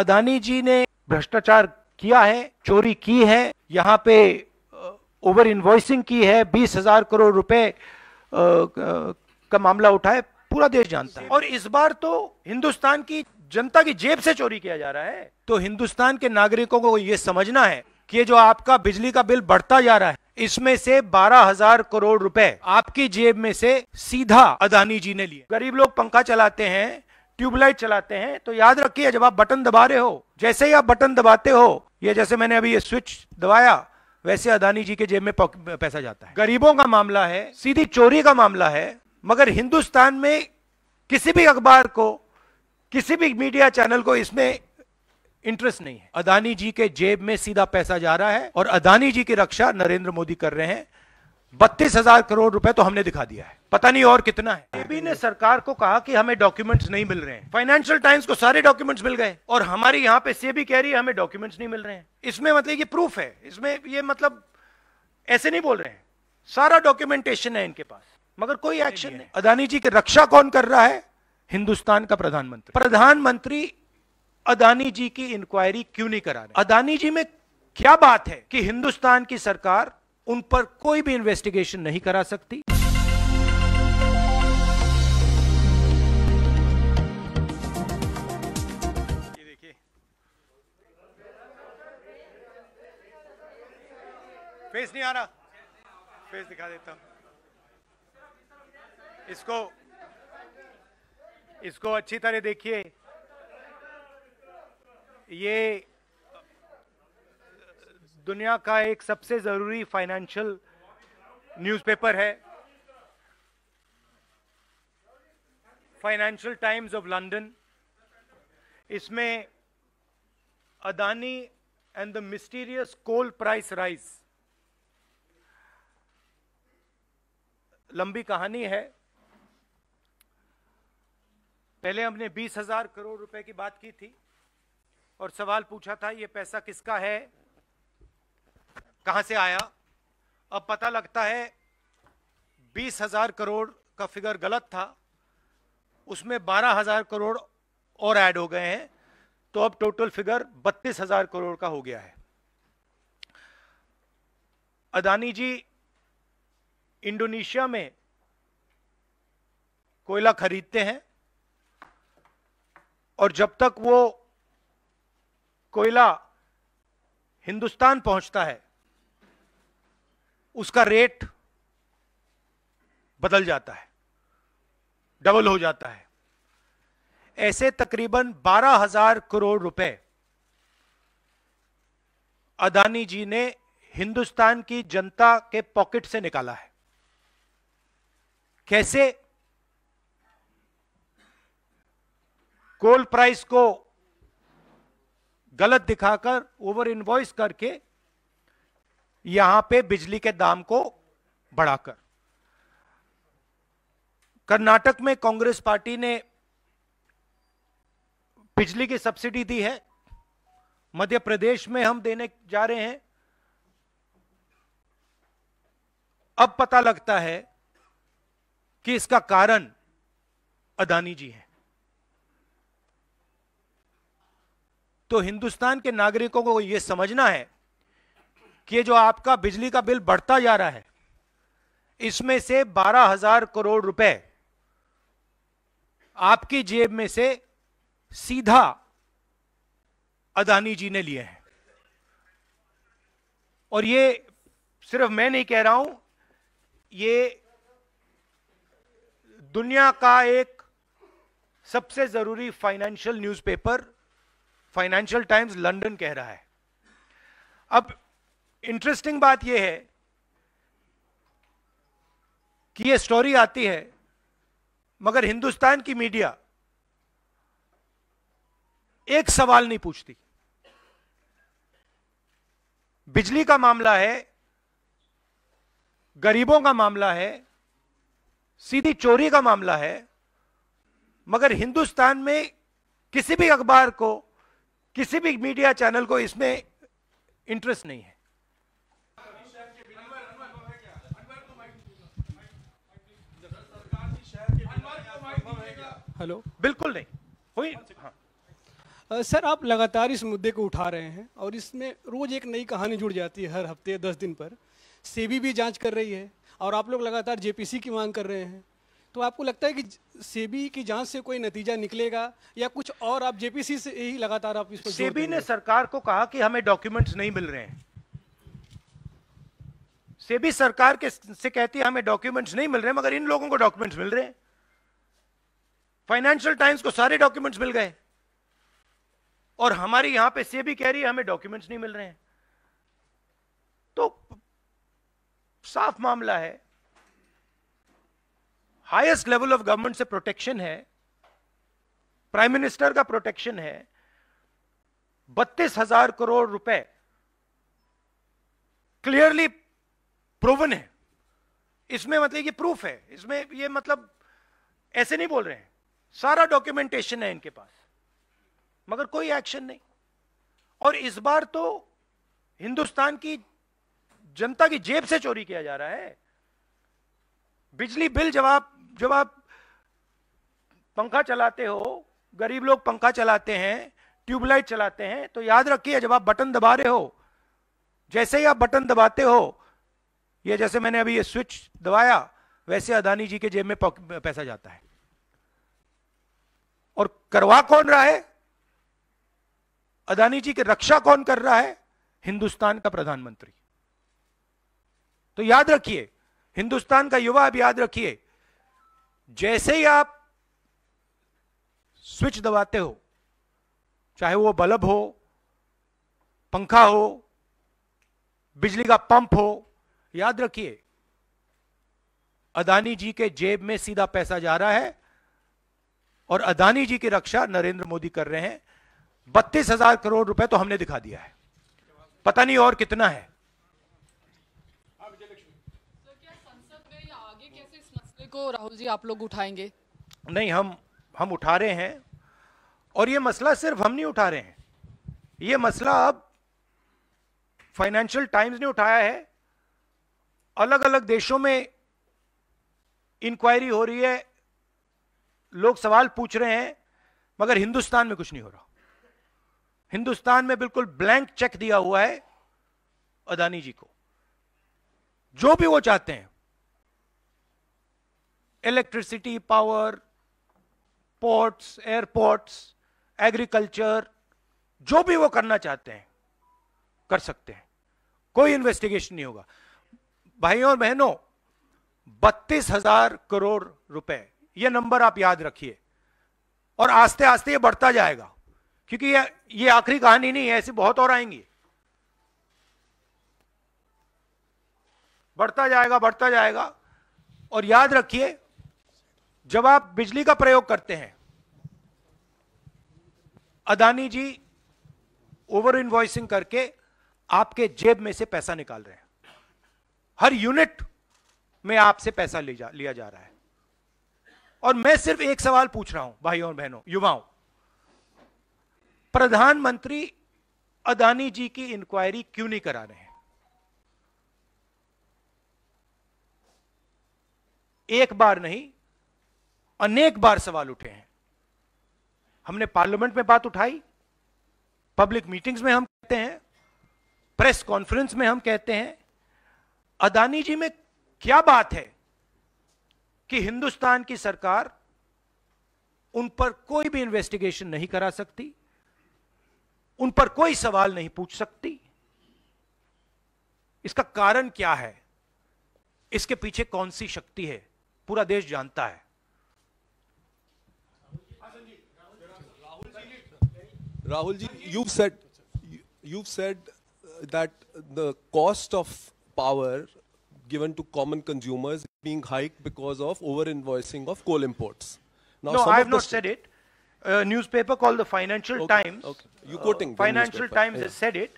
अदानी जी ने भ्रष्टाचार किया है चोरी की है यहाँ पे ओवर इन्वॉइसिंग की है बीस हजार करोड़ रुपए का मामला उठाए पूरा देश जानता है और इस बार तो हिंदुस्तान की जनता की जेब से चोरी किया जा रहा है तो हिंदुस्तान के नागरिकों को यह समझना है कि जो आपका बिजली का बिल बढ़ता जा रहा है इसमें से बारह हजार करोड़ रुपए आपकी जेब में से सीधा अदानी जी ने लिए गरीब लोग पंखा चलाते हैं ट्यूबलाइट चलाते हैं तो याद रखिए जब आप बटन दबा रहे हो जैसे ही आप बटन दबाते हो ये जैसे मैंने अभी ये स्विच दबाया वैसे अदानी जी के जेब में पैसा जाता है गरीबों का मामला है सीधी चोरी का मामला है मगर हिंदुस्तान में किसी भी अखबार को किसी भी मीडिया चैनल को इसमें इंटरेस्ट नहीं है अदानी जी के जेब में सीधा पैसा जा रहा है और अदानी जी की रक्षा नरेंद्र मोदी कर रहे हैं बत्तीस हजार करोड़ रुपए तो हमने दिखा दिया है पता नहीं और कितना है एबी ने सरकार को कहा कि हमें डॉक्यूमेंट्स नहीं मिल रहे हैं फाइनेंशियल टाइम्स को सारे डॉक्यूमेंट्स मिल गए और हमारे यहाँ पे सेबी कह रही है हमें डॉक्यूमेंट्स नहीं मिल रहे हैं इसमें मतलब ये प्रूफ है इसमें ये मतलब ऐसे नहीं बोल रहे हैं सारा डॉक्यूमेंटेशन है इनके पास मगर कोई एक्शन नहीं अदानी जी की रक्षा कौन कर रहा है हिंदुस्तान का प्रधानमंत्री प्रधानमंत्री अदानी जी की इंक्वायरी क्यों नहीं करा रहे अदानी जी में क्या बात है कि हिंदुस्तान की सरकार उन पर कोई भी इन्वेस्टिगेशन नहीं करा सकती फेस नहीं आ रहा फेस दिखा देता हूं इसको इसको अच्छी तरह देखिए ये दुनिया का एक सबसे ज़रूरी फाइनेंशियल न्यूज़पेपर है फाइनेंशियल टाइम्स ऑफ लंदन इसमें Adani and the mysterious coal price rise लंबी कहानी है पहले हमने बीस हजार करोड़ रुपए की बात की थी और सवाल पूछा था ये पैसा किसका है कहां से आया अब पता लगता है बीस हजार करोड़ का फिगर गलत था उसमें बारह हजार करोड़ और ऐड हो गए हैं तो अब टोटल फिगर बत्तीस हजार करोड़ का हो गया है अदानी जी इंडोनेशिया में कोयला खरीदते हैं और जब तक वो कोयला हिंदुस्तान पहुंचता है उसका रेट बदल जाता है डबल हो जाता है ऐसे तकरीबन बारह हजार करोड़ रुपए अदानी जी ने हिंदुस्तान की जनता के पॉकेट से निकाला है कैसे कोल प्राइस को गलत दिखाकर ओवर इन्वॉइस करके यहां पे बिजली के दाम को बढ़ाकर कर्नाटक में कांग्रेस पार्टी ने बिजली की सब्सिडी दी है मध्य प्रदेश में हम देने जा रहे हैं अब पता लगता है कि इसका कारण अदानी जी है तो हिंदुस्तान के नागरिकों को यह समझना है कि जो आपका बिजली का बिल बढ़ता जा रहा है इसमें से बारह हजार करोड़ रुपए आपकी जेब में से सीधा अदानी जी ने लिए हैं और ये सिर्फ मैं नहीं कह रहा हूं ये दुनिया का एक सबसे जरूरी financial newspaper Financial Times London कह रहा है अब इंटरेस्टिंग बात यह है कि यह स्टोरी आती है मगर हिंदुस्तान की मीडिया एक सवाल नहीं पूछती बिजली का मामला है गरीबों का मामला है सीधी चोरी का मामला है मगर हिंदुस्तान में किसी भी अखबार को किसी भी मीडिया चैनल को इसमें इंटरेस्ट नहीं है हेलो बिल्कुल नहीं हुई हाँ, हाँ। सर आप लगातार इस मुद्दे को उठा रहे हैं और इसमें रोज़ एक नई कहानी जुड़ जाती है हर हफ्ते दस दिन पर सेबी भी जांच कर रही है और आप लोग लगातार जेपीसी की मांग कर रहे हैं तो आपको लगता है कि सेबी की जांच से कोई नतीजा निकलेगा या कुछ और आप जेपीसी से ही लगातार आप इस सेबी ने सरकार को कहा कि हमें डॉक्यूमेंट्स नहीं मिल रहे हैं सेबी सरकार के से कहती है हमें डॉक्यूमेंट्स नहीं मिल रहे मगर इन लोगों को डॉक्यूमेंट्स मिल रहे हैं फाइनेंशियल टाइम्स को सारे डॉक्यूमेंट्स मिल गए और हमारी यहां पे से भी कह रही है हमें डॉक्यूमेंट्स नहीं मिल रहे हैं तो साफ मामला है हाईएस्ट लेवल ऑफ गवर्नमेंट से प्रोटेक्शन है प्राइम मिनिस्टर का प्रोटेक्शन है बत्तीस हजार करोड़ रुपए क्लियरली प्रूवन है इसमें मतलब ये प्रूफ है इसमें ये मतलब ऐसे नहीं बोल रहे हैं सारा डॉक्यूमेंटेशन है इनके पास मगर कोई एक्शन नहीं और इस बार तो हिंदुस्तान की जनता की जेब से चोरी किया जा रहा है बिजली बिल जब आप जब आप पंखा चलाते हो गरीब लोग पंखा चलाते हैं ट्यूबलाइट चलाते हैं तो याद रखिए जब आप बटन दबा रहे हो जैसे ही आप बटन दबाते हो ये जैसे मैंने अभी ये स्विच दबाया वैसे अदानी जी के जेब में पैसा जाता है और करवा कौन रहा है अदानी जी की रक्षा कौन कर रहा है हिंदुस्तान का प्रधानमंत्री तो याद रखिए हिंदुस्तान का युवा अब याद रखिए जैसे ही आप स्विच दबाते हो चाहे वो बल्ब हो पंखा हो बिजली का पंप हो याद रखिए अदानी जी के जेब में सीधा पैसा जा रहा है और अदानी जी की रक्षा नरेंद्र मोदी कर रहे हैं बत्तीस हजार करोड़ रुपए तो हमने दिखा दिया है पता नहीं और कितना है को राहुल जी आप लोग उठाएंगे नहीं हम हम उठा रहे हैं और यह मसला सिर्फ हम नहीं उठा रहे हैं यह मसला अब फाइनेंशियल टाइम्स ने उठाया है अलग अलग देशों में इंक्वायरी हो रही है लोग सवाल पूछ रहे हैं मगर हिंदुस्तान में कुछ नहीं हो रहा हिंदुस्तान में बिल्कुल ब्लैंक चेक दिया हुआ है अदानी जी को जो भी वो चाहते हैं electricity power ports airports agriculture जो भी वो करना चाहते हैं कर सकते हैं कोई इन्वेस्टिगेशन नहीं होगा भाइयों और बहनों बत्तीस हजार करोड़ रुपए ये नंबर आप याद रखिए और आस्ते आस्ते ये बढ़ता जाएगा क्योंकि ये ये आखिरी कहानी नहीं है ऐसी बहुत और आएंगी बढ़ता जाएगा बढ़ता जाएगा और याद रखिए जब आप बिजली का प्रयोग करते हैं अदानी जी ओवर इन्वॉइसिंग करके आपके जेब में से पैसा निकाल रहे हैं हर यूनिट में आपसे पैसा लिया जा रहा है और मैं सिर्फ एक सवाल पूछ रहा हूं भाई और बहनों युवाओं प्रधानमंत्री अदानी जी की इंक्वायरी क्यों नहीं करा रहे हैं एक बार नहीं अनेक बार सवाल उठे हैं हमने पार्लियामेंट में बात उठाई पब्लिक मीटिंग्स में हम कहते हैं प्रेस कॉन्फ्रेंस में हम कहते हैं अदानी जी में क्या बात है कि हिंदुस्तान की सरकार उन पर कोई भी इन्वेस्टिगेशन नहीं करा सकती उन पर कोई सवाल नहीं पूछ सकती इसका कारण क्या है इसके पीछे कौन सी शक्ति है पूरा देश जानता है Rahul ji you set you set that the cost of power given to common consumers being hiked because of over invoicing of coal imports. Now, no, I have not said it. A newspaper called the Financial okay, Times. Okay. You quoting uh, Financial Times yeah. has said it.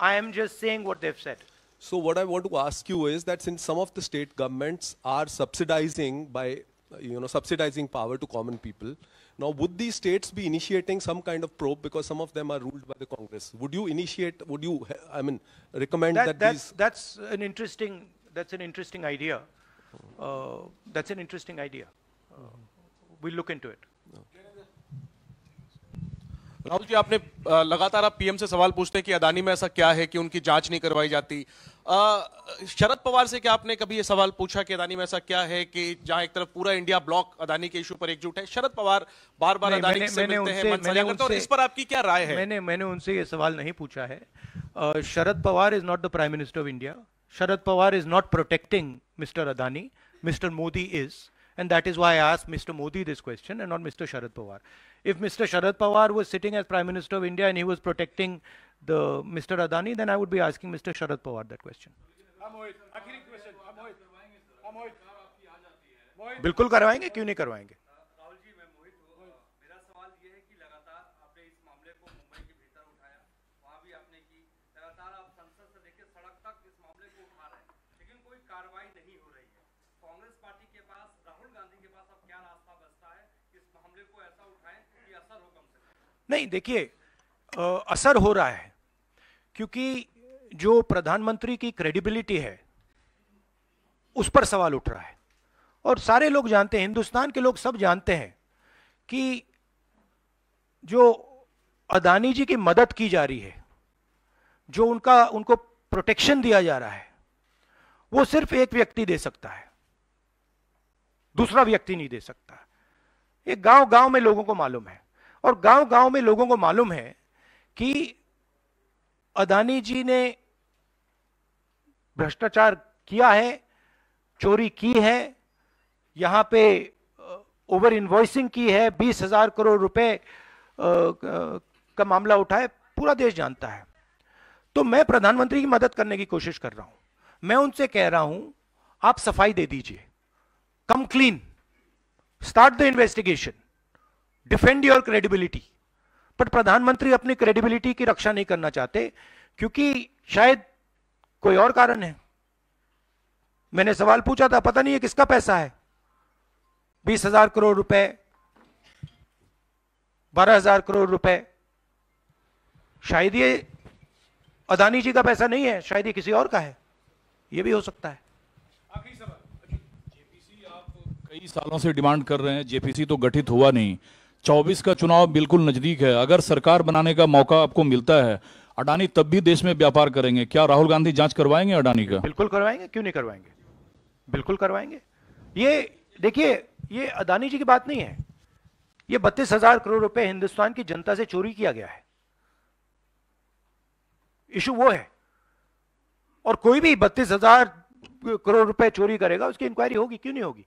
I am just saying what they've said. So what I want to ask you is that since some of the state governments are subsidizing by uh, you know subsidizing power to common people, now would these states be initiating some kind of probe because some of them are ruled by the Congress? Would you initiate? Would you I mean recommend that, that these? That's an interesting that's an interesting idea. Uh, that's an interesting idea. Uh, we'll look into it. Rahul ji आपने लगातार आप PM से सवाल पूछते हैं कि अदानी में ऐसा क्या है कि उनकी जांच नहीं करवाई जाती शरद पवार से क्या आपने कभी ये सवाल पूछा कि अदानी में ऐसा क्या है कि जहां एक तरफ पूरा इंडिया ब्लॉक अदानी के इशू पर एकजुट है शरद पवार बार बार अदानी मैंने, से मैंने मिलते हैं मैंने तो, उनसे, इस पर आपकी क्या राय है मैंने मैंने उनसे ये सवाल नहीं पूछा है Sharad Pawar is not the prime minister of India Sharad Pawar is not protecting Mr. Adani, Mr. Modi is. And that is why I asked Mr. Modi this question and not Mr. Sharad Pawar. If Mr. Sharad Pawar was sitting as Prime Minister of India and he was protecting the Mr. Adani, then I would be asking Mr. Sharad Pawar that question. बिल्कुल करवाएंगे क्यों नहीं करवाएंगे नहीं देखिए असर हो रहा है क्योंकि जो प्रधानमंत्री की क्रेडिबिलिटी है उस पर सवाल उठ रहा है और सारे लोग जानते हैं हिंदुस्तान के लोग सब जानते हैं कि जो अदानी जी की मदद की जा रही है जो उनका उनको प्रोटेक्शन दिया जा रहा है वो सिर्फ एक व्यक्ति दे सकता है दूसरा व्यक्ति नहीं दे सकता ये गांव गांव में लोगों को मालूम है और गांव गांव में लोगों को मालूम है कि अदानी जी ने भ्रष्टाचार किया है चोरी की है यहां पे ओवर इन्वॉइसिंग की है बीस हजार करोड़ रुपए का मामला उठाए पूरा देश जानता है तो मैं प्रधानमंत्री की मदद करने की कोशिश कर रहा हूं मैं उनसे कह रहा हूं आप सफाई दे दीजिए come clean start the investigation defend your credibility but प्रधानमंत्री अपनी क्रेडिबिलिटी की रक्षा नहीं करना चाहते क्योंकि शायद कोई और कारण है मैंने सवाल पूछा था पता नहीं है किसका पैसा है बीस हजार करोड़ रुपए बारह हजार करोड़ रुपए शायद ये अदानी जी का पैसा नहीं है शायद ये किसी और का है ये भी हो सकता है आखिरी सवाल जेपीसी आप कई सालों से डिमांड कर रहे हैं जेपीसी तो गठित हुआ नहीं 24 का चुनाव बिल्कुल नज़दीक है अगर सरकार बनाने का मौका आपको मिलता है अडानी तब भी देश में व्यापार करेंगे क्या राहुल गांधी जांच करवाएंगे अडानी का बिल्कुल करवाएंगे क्यों नहीं करवाएंगे बिल्कुल करवाएंगे ये देखिए ये अडानी जी की बात नहीं है ये बत्तीस हजार करोड़ रुपए हिंदुस्तान की जनता से चोरी किया गया है इशू वो है और कोई भी बत्तीस हजार करोड़ रुपए चोरी करेगा उसकी इंक्वायरी होगी क्यों नहीं होगी